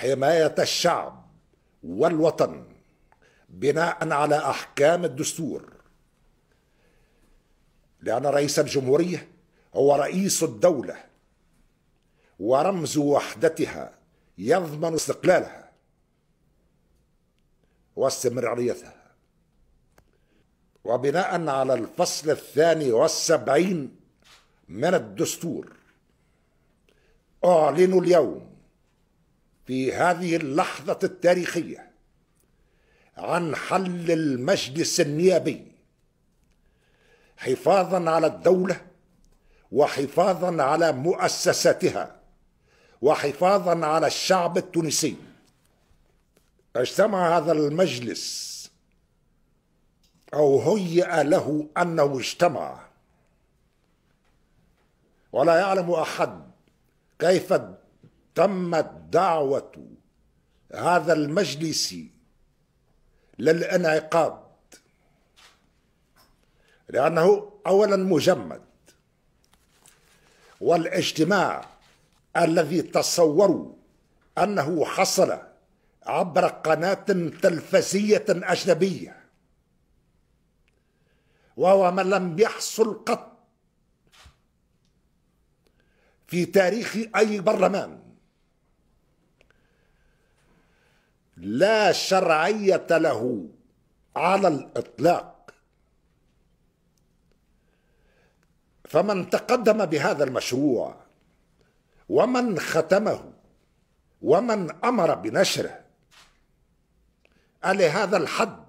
حماية الشعب والوطن بناء على أحكام الدستور لأن رئيس الجمهورية هو رئيس الدولة ورمز وحدتها يضمن استقلالها واستمراريتها وبناء على الفصل الثاني والسبعين من الدستور أعلن اليوم في هذه اللحظة التاريخية عن حل المجلس النيابي حفاظا على الدولة وحفاظا على مؤسساتها وحفاظا على الشعب التونسي اجتمع هذا المجلس أو هيئ له أنه اجتمع ولا يعلم أحد كيف تمت دعوة هذا المجلس للانعقاد لأنه أولا مجمد والاجتماع الذي تصوروا أنه حصل عبر قناة تلفزية أجنبية وهو ما لم يحصل قط في تاريخ أي برلمان لا شرعية له على الإطلاق فمن تقدم بهذا المشروع ومن ختمه ومن أمر بنشره لهذا الحد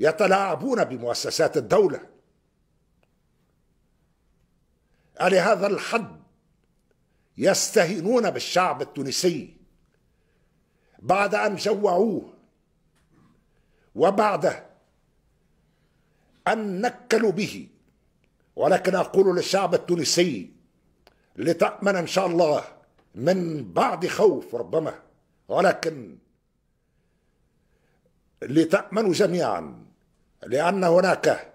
يتلاعبون بمؤسسات الدولة لهذا الحد يستهينون بالشعب التونسي بعد أن جوعوه وبعد أن نكلوا به ولكن أقول للشعب التونسي لتأمن إن شاء الله من بعد خوف ربما ولكن لتأمنوا جميعا لأن هناك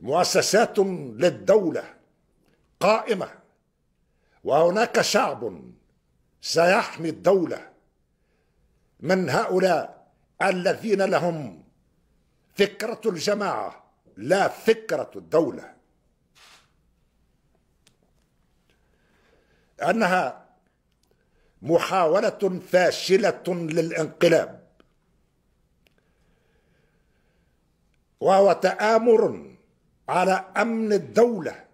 مؤسسات للدولة قائمة وهناك شعب سيحمي الدوله من هؤلاء الذين لهم فكرة الجماعة لا فكرة الدولة أنها محاولة فاشلة للانقلاب وهو تآمر على أمن الدولة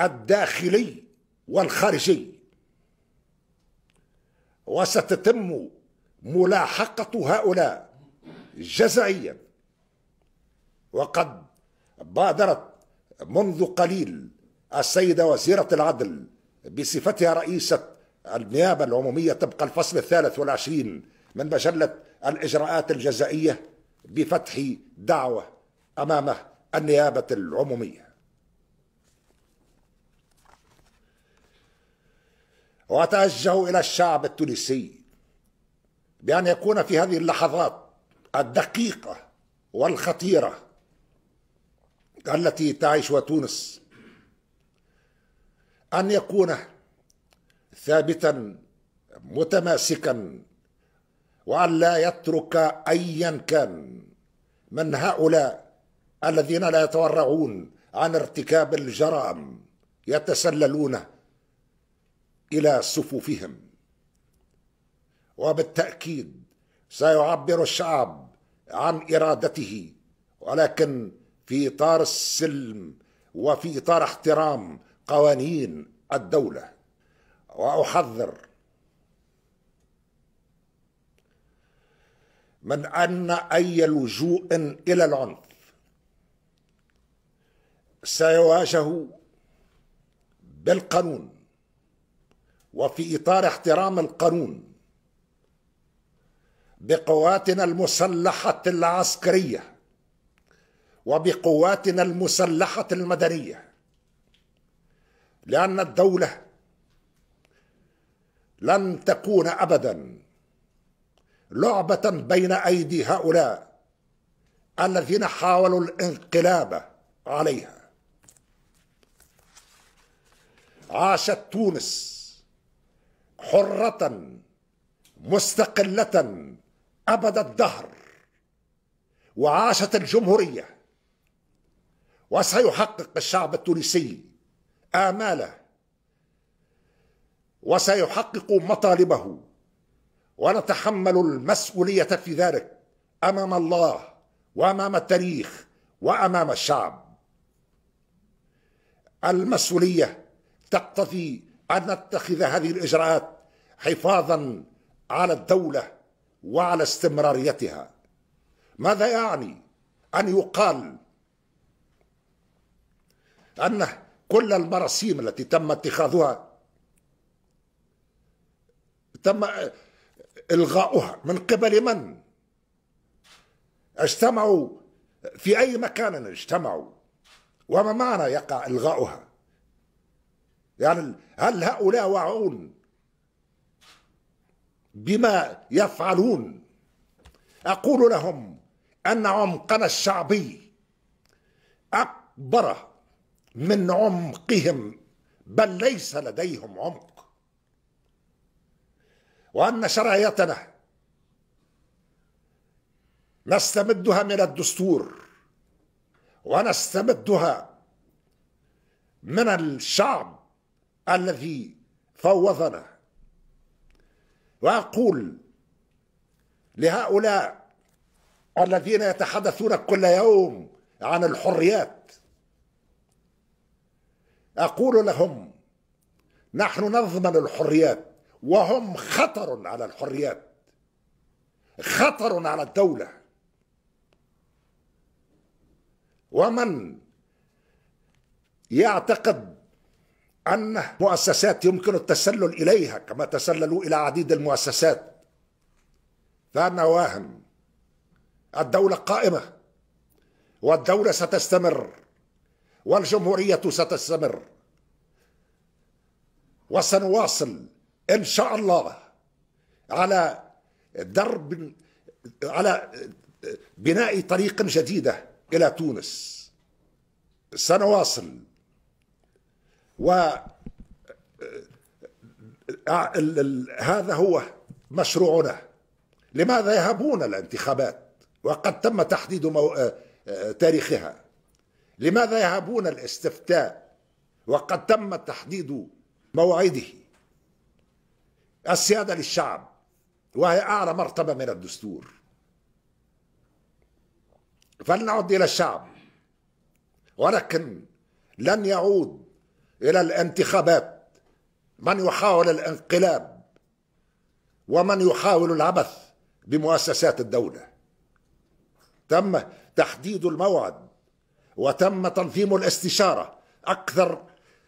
الداخلي والخارجي وستتم ملاحقة هؤلاء جزائيا وقد بادرت منذ قليل السيدة وزيرة العدل بصفتها رئيسة النيابة العمومية طبق الفصل الثالث والعشرين من مجلة الإجراءات الجزائية بفتح دعوة أمام النيابة العمومية وأتوجه إلى الشعب التونسي بأن يكون في هذه اللحظات الدقيقة والخطيرة التي تعيشها تونس أن يكون ثابتا متماسكا وأن لا يترك أيا كان من هؤلاء الذين لا يتورعون عن ارتكاب الجرائم يتسللون إلى صفوفهم وبالتاكيد سيعبر الشعب عن ارادته ولكن في اطار السلم وفي اطار احترام قوانين الدوله واحذر من ان اي لجوء الى العنف سيواجه بالقانون وفي اطار احترام القانون بقواتنا المسلحة العسكرية وبقواتنا المسلحة المدنية لأن الدولة لن تكون أبدا لعبة بين أيدي هؤلاء الذين حاولوا الانقلاب عليها عاشت تونس حرة مستقلة أبد الدهر وعاشت الجمهورية وسيحقق الشعب التونسي آماله وسيحقق مطالبه ونتحمل المسؤولية في ذلك أمام الله وأمام التاريخ وأمام الشعب المسؤولية تقتضي أن نتخذ هذه الإجراءات حفاظا على الدولة وعلى استمراريتها ماذا يعني أن يقال أن كل المراسيم التي تم اتخاذها تم إلغاؤها من قبل من اجتمعوا في أي مكان اجتمعوا وما معنى يقع إلغاؤها يعني هل هؤلاء واعون بما يفعلون اقول لهم ان عمقنا الشعبي اكبر من عمقهم بل ليس لديهم عمق وان شرعيتنا نستمدها من الدستور ونستمدها من الشعب الذي فوضنا واقول لهؤلاء الذين يتحدثون كل يوم عن الحريات اقول لهم نحن نضمن الحريات وهم خطر على الحريات خطر على الدوله ومن يعتقد أن مؤسسات يمكن التسلل إليها كما تسللوا إلى عديد المؤسسات فأنا واهم الدولة قائمة والدولة ستستمر والجمهورية ستستمر وسنواصل إن شاء الله على درب على بناء طريق جديدة إلى تونس سنواصل و آه، آه، آه، هذا هو مشروعنا لماذا يهبون الانتخابات وقد تم تحديد مو... تاريخها لماذا يهبون الاستفتاء وقد تم تحديد موعده السيادة للشعب وهي أعلى مرتبة من الدستور فلنعد إلى الشعب ولكن لن يعود الى الانتخابات من يحاول الانقلاب ومن يحاول العبث بمؤسسات الدوله تم تحديد الموعد وتم تنظيم الاستشاره اكثر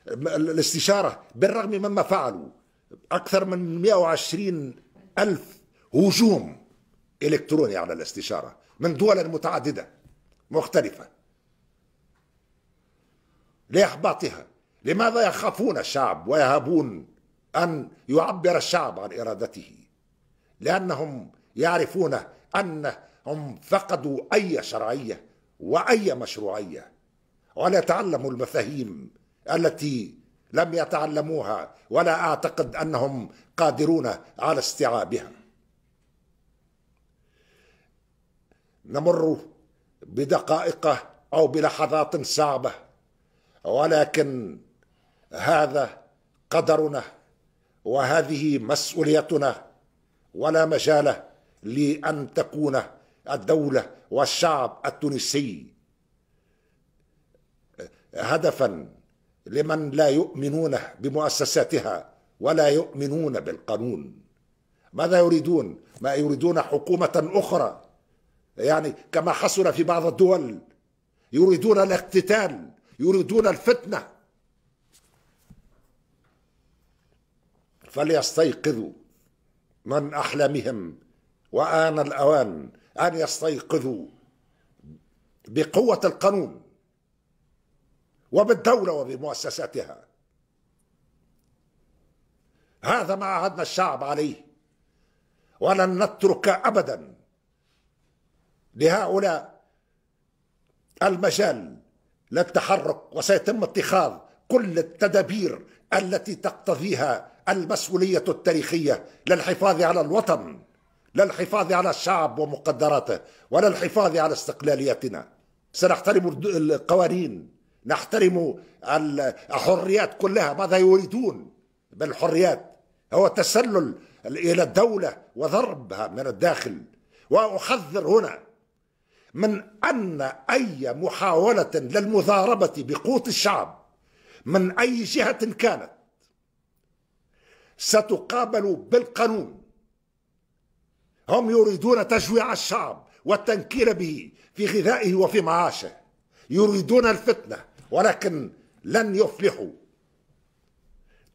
الاستشاره بالرغم مما فعلوا اكثر من 120 الف هجوم الكتروني على الاستشاره من دول متعدده مختلفه لاحباطها لماذا يخافون الشعب ويهابون أن يعبر الشعب عن إرادته لأنهم يعرفون أنهم فقدوا أي شرعية وأي مشروعية ولا تعلموا المفاهيم التي لم يتعلموها ولا أعتقد أنهم قادرون على استيعابها نمر بدقائق أو بلحظات صعبة ولكن هذا قدرنا وهذه مسؤوليتنا ولا مجال لأن تكون الدولة والشعب التونسي هدفا لمن لا يؤمنون بمؤسساتها ولا يؤمنون بالقانون ماذا يريدون؟ ما يريدون حكومة أخرى يعني كما حصل في بعض الدول يريدون الاقتتال يريدون الفتنه فليستيقظوا من أحلامهم وآن الأوان أن يستيقظوا بقوة القانون وبالدولة وبمؤسساتها هذا ما عهدنا الشعب عليه ولن نترك أبدا لهؤلاء المجال للتحرك وسيتم اتخاذ كل التدابير التي تقتضيها المسؤولية التاريخية للحفاظ على الوطن للحفاظ على الشعب ومقدراته وللحفاظ على استقلاليتنا سنحترم القوانين نحترم الحريات كلها ماذا يريدون بالحريات هو تسلل إلى الدولة وضربها من الداخل وأحذر هنا من أن أي محاولة للمضاربة بقوت الشعب من أي جهة كانت ستقابل بالقانون هم يريدون تجويع الشعب والتنكيل به في غذائه وفي معاشه يريدون الفتنة ولكن لن يفلحوا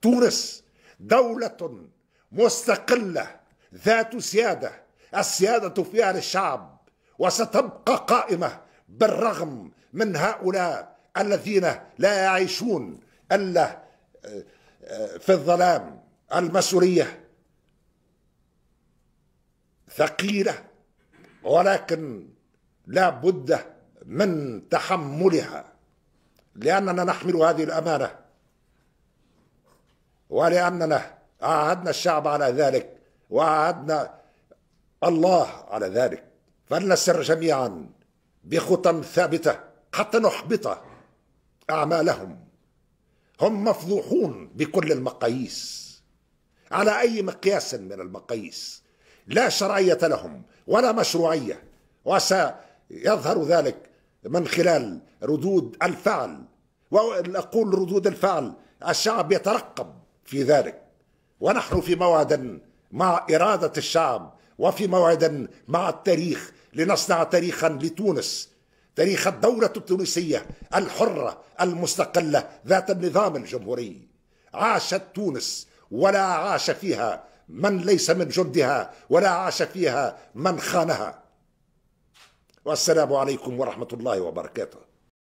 تونس دولة مستقلة ذات سيادة السيادة فيها للشعب وستبقى قائمة بالرغم من هؤلاء الذين لا يعيشون الا آه، آه، في الظلام المسؤوليه ثقيله ولكن لا بد من تحملها لاننا نحمل هذه الامانه ولاننا عاهدنا الشعب على ذلك وعاهدنا الله على ذلك فلنسر جميعا بخطى ثابته حتى نحبطه أعمالهم هم مفضوحون بكل المقاييس على أي مقياس من المقاييس لا شرعية لهم ولا مشروعية وسيظهر ذلك من خلال ردود الفعل وأقول ردود الفعل الشعب يترقب في ذلك ونحن في موعد مع إرادة الشعب وفي موعد مع التاريخ لنصنع تاريخا لتونس تاريخ الدولة التونسية الحرة المستقلة ذات النظام الجمهوري عاشت تونس ولا عاش فيها من ليس من جندها ولا عاش فيها من خانها والسلام عليكم ورحمة الله وبركاته